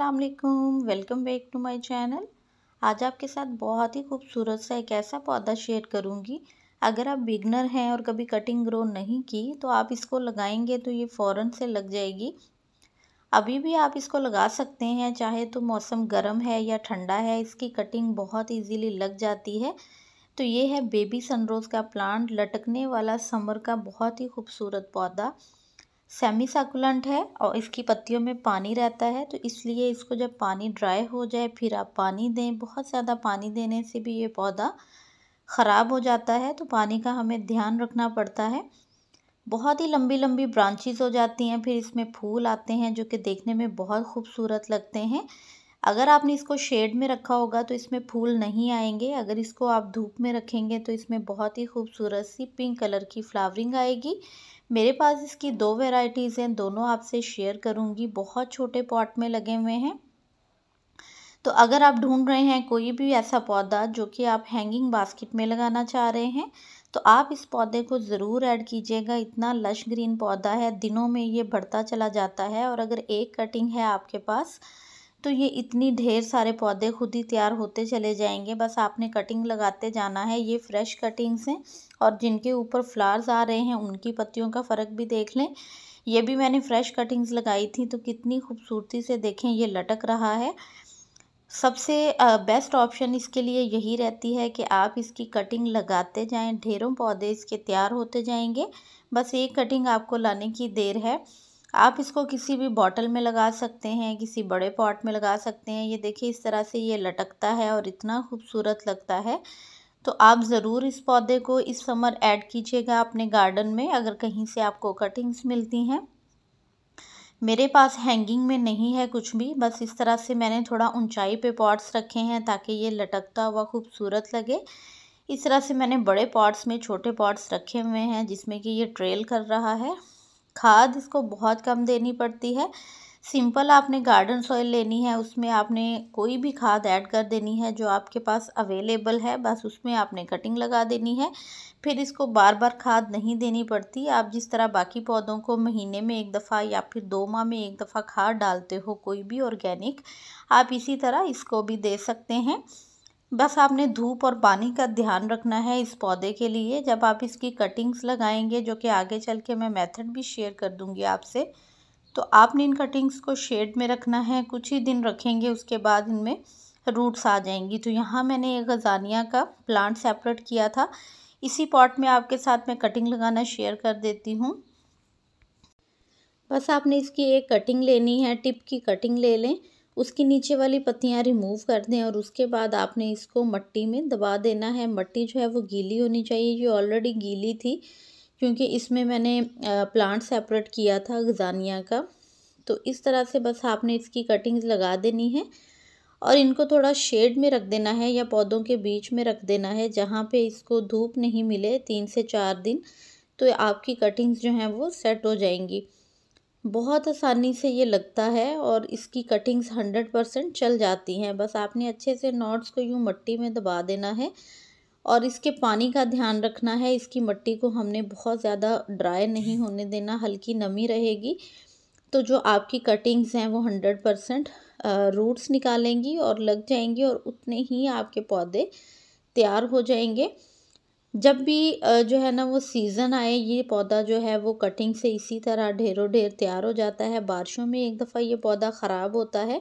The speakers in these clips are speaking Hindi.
Aslam welcome back to my channel आज आपके साथ बहुत ही खूबसूरत सा एक ऐसा पौधा शेयर करूंगी अगर आप बिगनर हैं और कभी कटिंग ग्रो नहीं की तो आप इसको लगाएंगे तो ये फ़ौरन से लग जाएगी अभी भी आप इसको लगा सकते हैं चाहे तो मौसम गर्म है या ठंडा है इसकी कटिंग बहुत ईजीली लग जाती है तो ये है बेबी सनरोज़ का प्लांट लटकने वाला समर का बहुत ही खूबसूरत पौधा सेमी सकुलेंट है और इसकी पत्तियों में पानी रहता है तो इसलिए इसको जब पानी ड्राई हो जाए फिर आप पानी दें बहुत ज़्यादा पानी देने से भी ये पौधा ख़राब हो जाता है तो पानी का हमें ध्यान रखना पड़ता है बहुत ही लंबी लंबी ब्रांचेस हो जाती हैं फिर इसमें फूल आते हैं जो कि देखने में बहुत खूबसूरत लगते हैं अगर आपने इसको शेड में रखा होगा तो इसमें फूल नहीं आएंगे अगर इसको आप धूप में रखेंगे तो इसमें बहुत ही खूबसूरत सी पिंक कलर की फ्लावरिंग आएगी मेरे पास इसकी दो वेराइटीज़ हैं दोनों आपसे शेयर करूँगी बहुत छोटे पॉट में लगे हुए हैं तो अगर आप ढूंढ रहे हैं कोई भी ऐसा पौधा जो कि आप हैंगिंग बास्केट में लगाना चाह रहे हैं तो आप इस पौधे को ज़रूर ऐड कीजिएगा इतना लश ग्रीन पौधा है दिनों में ये बढ़ता चला जाता है और अगर एक कटिंग है आपके पास तो ये इतनी ढेर सारे पौधे खुद ही तैयार होते चले जाएंगे बस आपने कटिंग लगाते जाना है ये फ्रेश कटिंग्स हैं और जिनके ऊपर फ्लावर्स आ रहे हैं उनकी पत्तियों का फ़र्क भी देख लें ये भी मैंने फ़्रेश कटिंग्स लगाई थी तो कितनी खूबसूरती से देखें ये लटक रहा है सबसे बेस्ट ऑप्शन इसके लिए यही रहती है कि आप इसकी कटिंग लगाते जाएं ढेरों पौधे इसके तैयार होते जाएंगे बस एक कटिंग आपको लाने की देर है आप इसको किसी भी बॉटल में लगा सकते हैं किसी बड़े पॉट में लगा सकते हैं ये देखिए इस तरह से ये लटकता है और इतना खूबसूरत लगता है तो आप ज़रूर इस पौधे को इस समर ऐड कीजिएगा अपने गार्डन में अगर कहीं से आपको कटिंग्स मिलती हैं मेरे पास हैंगिंग में नहीं है कुछ भी बस इस तरह से मैंने थोड़ा ऊंचाई पे पॉट्स रखे हैं ताकि ये लटकता हुआ खूबसूरत लगे इस तरह से मैंने बड़े पॉट्स में छोटे पॉट्स रखे हुए हैं जिसमें कि ये ट्रेल कर रहा है खाद इसको बहुत कम देनी पड़ती है सिंपल आपने गार्डन सॉइल लेनी है उसमें आपने कोई भी खाद ऐड कर देनी है जो आपके पास अवेलेबल है बस उसमें आपने कटिंग लगा देनी है फिर इसको बार बार खाद नहीं देनी पड़ती आप जिस तरह बाकी पौधों को महीने में एक दफ़ा या फिर दो माह में एक दफ़ा खाद डालते हो कोई भी ऑर्गेनिक आप इसी तरह इसको भी दे सकते हैं बस आपने धूप और पानी का ध्यान रखना है इस पौधे के लिए जब आप इसकी कटिंग्स लगाएंगे जो कि आगे चल के मैं मेथड भी शेयर कर दूंगी आपसे तो आपने इन कटिंग्स को शेड में रखना है कुछ ही दिन रखेंगे उसके बाद इनमें रूट्स आ जाएंगी तो यहाँ मैंने एक गजानिया का प्लांट सेपरेट किया था इसी पॉट में आपके साथ मैं कटिंग लगाना शेयर कर देती हूँ बस आपने इसकी एक कटिंग लेनी है टिप की कटिंग ले लें उसकी नीचे वाली पत्तियाँ रिमूव कर दें और उसके बाद आपने इसको मट्टी में दबा देना है मट्टी जो है वो गीली होनी चाहिए ये ऑलरेडी गीली थी क्योंकि इसमें मैंने प्लांट सेपरेट किया था गजानिया का तो इस तरह से बस आपने इसकी कटिंग्स लगा देनी है और इनको थोड़ा शेड में रख देना है या पौधों के बीच में रख देना है जहाँ पे इसको धूप नहीं मिले तीन से चार दिन तो आपकी कटिंग्स जो हैं वो सेट हो जाएंगी बहुत आसानी से ये लगता है और इसकी कटिंग्स हंड्रेड परसेंट चल जाती हैं बस आपने अच्छे से नॉट्स को यूँ मट्टी में दबा देना है और इसके पानी का ध्यान रखना है इसकी मट्टी को हमने बहुत ज़्यादा ड्राई नहीं होने देना हल्की नमी रहेगी तो जो आपकी कटिंग्स हैं वो हंड्रेड परसेंट रूट्स निकालेंगी और लग जाएंगी और उतने ही आपके पौधे तैयार हो जाएंगे जब भी जो है ना वो सीज़न आए ये पौधा जो है वो कटिंग से इसी तरह ढेरों ढेर तैयार हो जाता है बारिशों में एक दफ़ा ये पौधा ख़राब होता है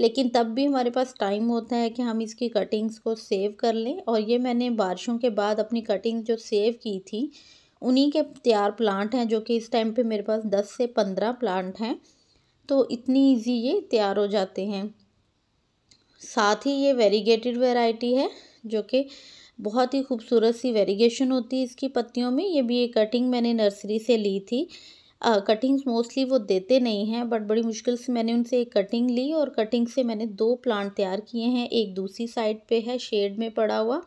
लेकिन तब भी हमारे पास टाइम होता है कि हम इसकी कटिंग्स को सेव कर लें और ये मैंने बारिशों के बाद अपनी कटिंग जो सेव की थी उन्हीं के तैयार प्लांट हैं जो कि इस टाइम पे मेरे पास दस से पंद्रह प्लांट हैं तो इतनी इजी ये तैयार हो जाते हैं साथ ही ये वेरीगेटेड वेराइटी है जो कि बहुत ही खूबसूरत सी वेरिएशन होती है इसकी पत्तियों में ये भी एक कटिंग मैंने नर्सरी से ली थी कटिंग्स uh, मोस्टली वो देते नहीं हैं बट बड़ी मुश्किल से मैंने उनसे एक कटिंग ली और कटिंग से मैंने दो प्लांट तैयार किए हैं एक दूसरी साइड पे है शेड में पड़ा हुआ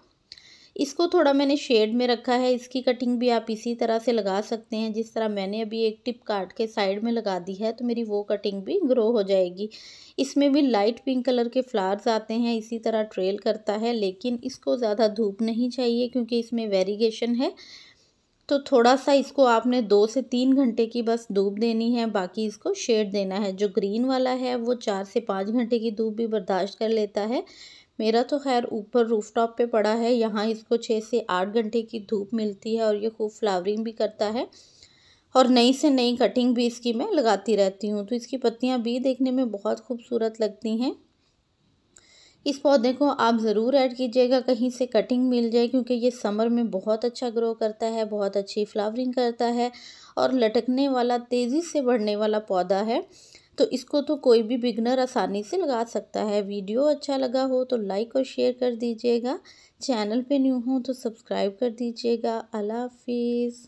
इसको थोड़ा मैंने शेड में रखा है इसकी कटिंग भी आप इसी तरह से लगा सकते हैं जिस तरह मैंने अभी एक टिप काट के साइड में लगा दी है तो मेरी वो कटिंग भी ग्रो हो जाएगी इसमें भी लाइट पिंक कलर के फ्लावर्स आते हैं इसी तरह ट्रेल करता है लेकिन इसको ज़्यादा धूप नहीं चाहिए क्योंकि इसमें वेरीगेशन है तो थोड़ा सा इसको आपने दो से तीन घंटे की बस धूप देनी है बाकी इसको शेड देना है जो ग्रीन वाला है वो चार से पाँच घंटे की धूप भी बर्दाश्त कर लेता है मेरा तो खैर ऊपर रूफटॉप पे पड़ा है यहाँ इसको छः से आठ घंटे की धूप मिलती है और ये खूब फ्लावरिंग भी करता है और नई से नई कटिंग भी इसकी मैं लगाती रहती हूँ तो इसकी पत्तियाँ भी देखने में बहुत खूबसूरत लगती हैं इस पौधे को आप ज़रूर ऐड कीजिएगा कहीं से कटिंग मिल जाए क्योंकि ये समर में बहुत अच्छा ग्रो करता है बहुत अच्छी फ्लावरिंग करता है और लटकने वाला तेज़ी से बढ़ने वाला पौधा है तो इसको तो कोई भी बिगनर आसानी से लगा सकता है वीडियो अच्छा लगा हो तो लाइक और शेयर कर दीजिएगा चैनल पे न्यू हो तो सब्सक्राइब कर दीजिएगा अल्लाह हाफिज़